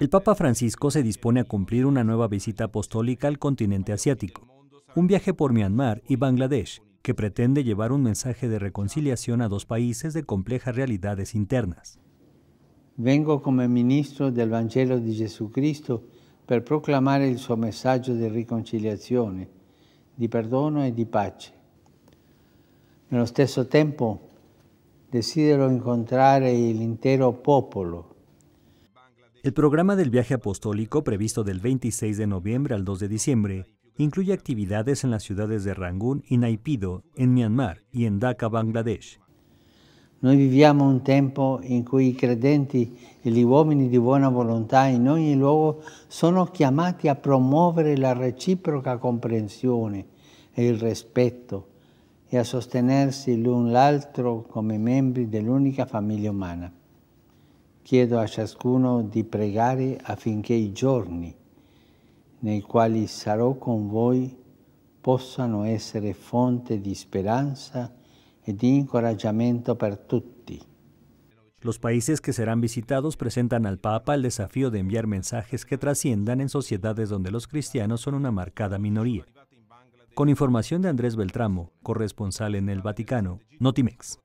El Papa Francisco se dispone a cumplir una nueva visita apostólica al continente asiático, un viaje por Myanmar y Bangladesh, que pretende llevar un mensaje de reconciliación a dos países de complejas realidades internas. Vengo como ministro del Evangelio de Jesucristo para proclamar el su reconciliación, de perdón di perdono e di pace. Nello stesso tempo desidero el l'intero popolo el programa del viaje apostólico, previsto del 26 de noviembre al 2 de diciembre, incluye actividades en las ciudades de Rangún y Naipido, en Myanmar, y en Dhaka, Bangladesh. Noi viviamo un tempo in cui i credenti e gli uomini di buona volontà in ogni luogo sono chiamati a promuovere la reciproca comprensione e il rispetto e a sostenersi l'un l'altro come membri dell'unica famiglia umana chiedo a ciascuno di pregare affinché i giorni nei quali sarò con voi possano essere fonte di speranza e di incoraggiamento per tutti. Los países que serán visitados presentan al Papa el desafío de enviar mensajes que trasciendan en sociedades donde los cristianos son una marcada minoría. Con información de Andrés Beltramo, corresponsal en el Vaticano, Notimex.